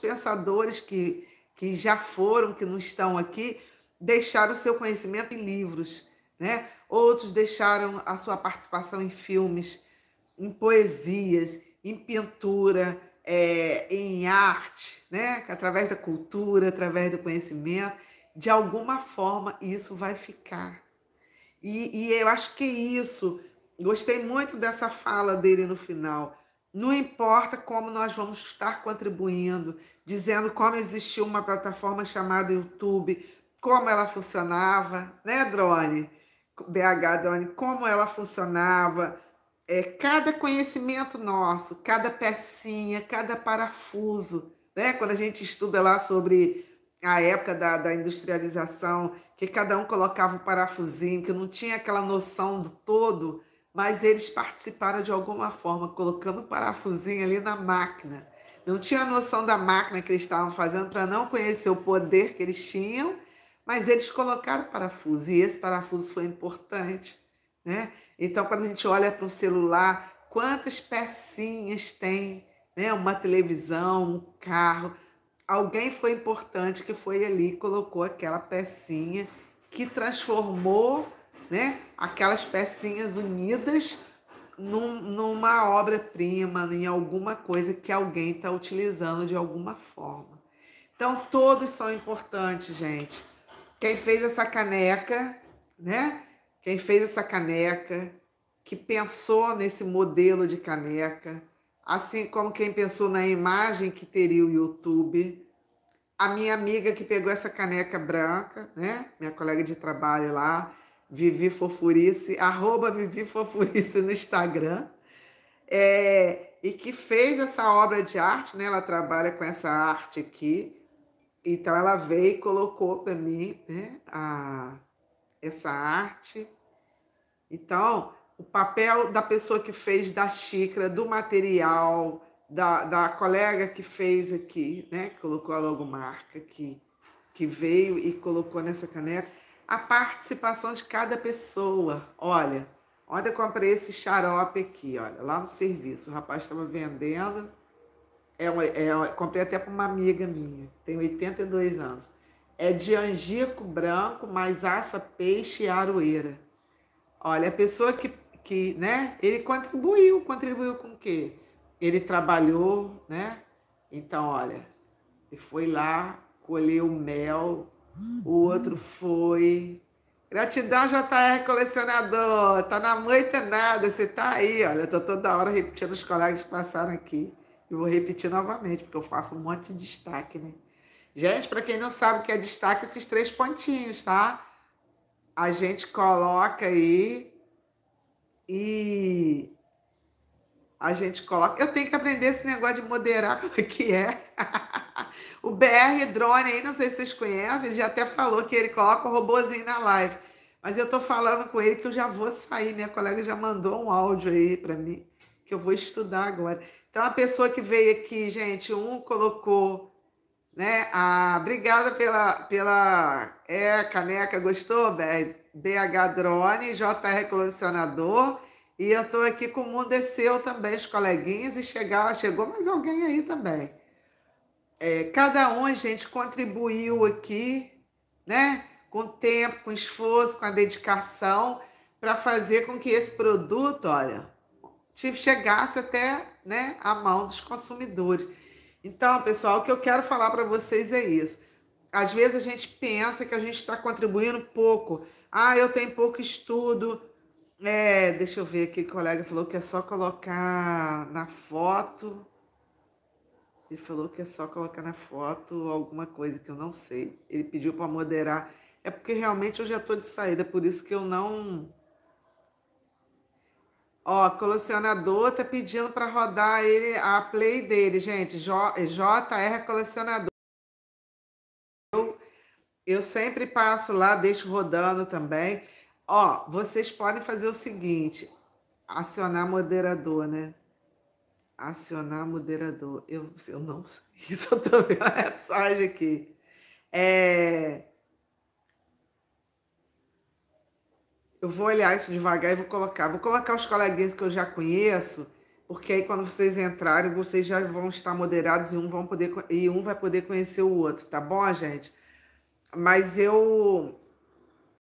pensadores que, que já foram, que não estão aqui, deixaram o seu conhecimento em livros, né? Outros deixaram a sua participação em filmes, em poesias, em pintura, é, em arte, né? Através da cultura, através do conhecimento, de alguma forma isso vai ficar. E, e eu acho que é isso. Gostei muito dessa fala dele no final não importa como nós vamos estar contribuindo, dizendo como existiu uma plataforma chamada YouTube, como ela funcionava, né, Drone? BH Drone, como ela funcionava. É, cada conhecimento nosso, cada pecinha, cada parafuso, né? Quando a gente estuda lá sobre a época da, da industrialização, que cada um colocava o um parafusinho, que não tinha aquela noção do todo, mas eles participaram de alguma forma, colocando o parafusinho ali na máquina. Não tinha noção da máquina que eles estavam fazendo para não conhecer o poder que eles tinham, mas eles colocaram parafuso e esse parafuso foi importante, né? Então, quando a gente olha para um celular, quantas pecinhas tem, né? Uma televisão, um carro, alguém foi importante que foi ali e colocou aquela pecinha que transformou né? Aquelas pecinhas unidas num, numa obra-prima, em alguma coisa que alguém está utilizando de alguma forma. Então, todos são importantes, gente. Quem fez essa caneca, né? Quem fez essa caneca, que pensou nesse modelo de caneca, assim como quem pensou na imagem que teria o YouTube, a minha amiga que pegou essa caneca branca, né? Minha colega de trabalho lá, Vivi Fofurice, arroba Vivi Fofurice no Instagram, é, e que fez essa obra de arte, né? Ela trabalha com essa arte aqui, então ela veio e colocou para mim né, a, essa arte. Então, o papel da pessoa que fez da xícara, do material, da, da colega que fez aqui, né? Que colocou a logomarca aqui, que veio e colocou nessa caneca a participação de cada pessoa. Olha, ontem eu comprei esse xarope aqui, olha, lá no serviço. O rapaz estava vendendo. É, é, comprei até para uma amiga minha, tem 82 anos. É de angico branco, mais aça, peixe e aroeira. Olha, a pessoa que, que, né, ele contribuiu, contribuiu com o quê? Ele trabalhou, né? Então, olha, ele foi lá, colheu mel, o outro foi. Gratidão, JR colecionador. Tá na moita nada, você tá aí. Olha, eu tô toda hora repetindo os colegas que passaram aqui. E vou repetir novamente, porque eu faço um monte de destaque, né? Gente, para quem não sabe o que é destaque, esses três pontinhos, tá? A gente coloca aí e a gente coloca. Eu tenho que aprender esse negócio de moderar como é que é. o BR Drone aí, não sei se vocês conhecem, ele já até falou que ele coloca o robozinho na live. Mas eu estou falando com ele que eu já vou sair. Minha colega já mandou um áudio aí para mim, que eu vou estudar agora. Então, a pessoa que veio aqui, gente, um colocou, né? A... Obrigada pela, pela é, caneca, gostou, BR? BH Drone, JR Colecionador. E eu estou aqui com o Mundo é Seu também, os coleguinhas, e chegar, chegou mais alguém aí também. É, cada um, gente, contribuiu aqui, né? Com tempo, com esforço, com a dedicação, para fazer com que esse produto, olha, chegasse até né, a mão dos consumidores. Então, pessoal, o que eu quero falar para vocês é isso. Às vezes a gente pensa que a gente está contribuindo pouco. Ah, eu tenho pouco estudo. É, deixa eu ver aqui, o colega falou que é só colocar na foto ele falou que é só colocar na foto alguma coisa que eu não sei. Ele pediu para moderar. É porque realmente eu já estou de saída, por isso que eu não. Ó, colecionador tá pedindo para rodar ele a play dele, gente. J, JR é colecionador. Eu, eu sempre passo lá, deixo rodando também. Ó, vocês podem fazer o seguinte, acionar moderador, né? acionar moderador. Eu, eu não sei, só estou vendo a mensagem aqui. É... Eu vou olhar isso devagar e vou colocar. Vou colocar os coleguinhas que eu já conheço, porque aí quando vocês entrarem, vocês já vão estar moderados e um, vão poder, e um vai poder conhecer o outro, tá bom, gente? Mas eu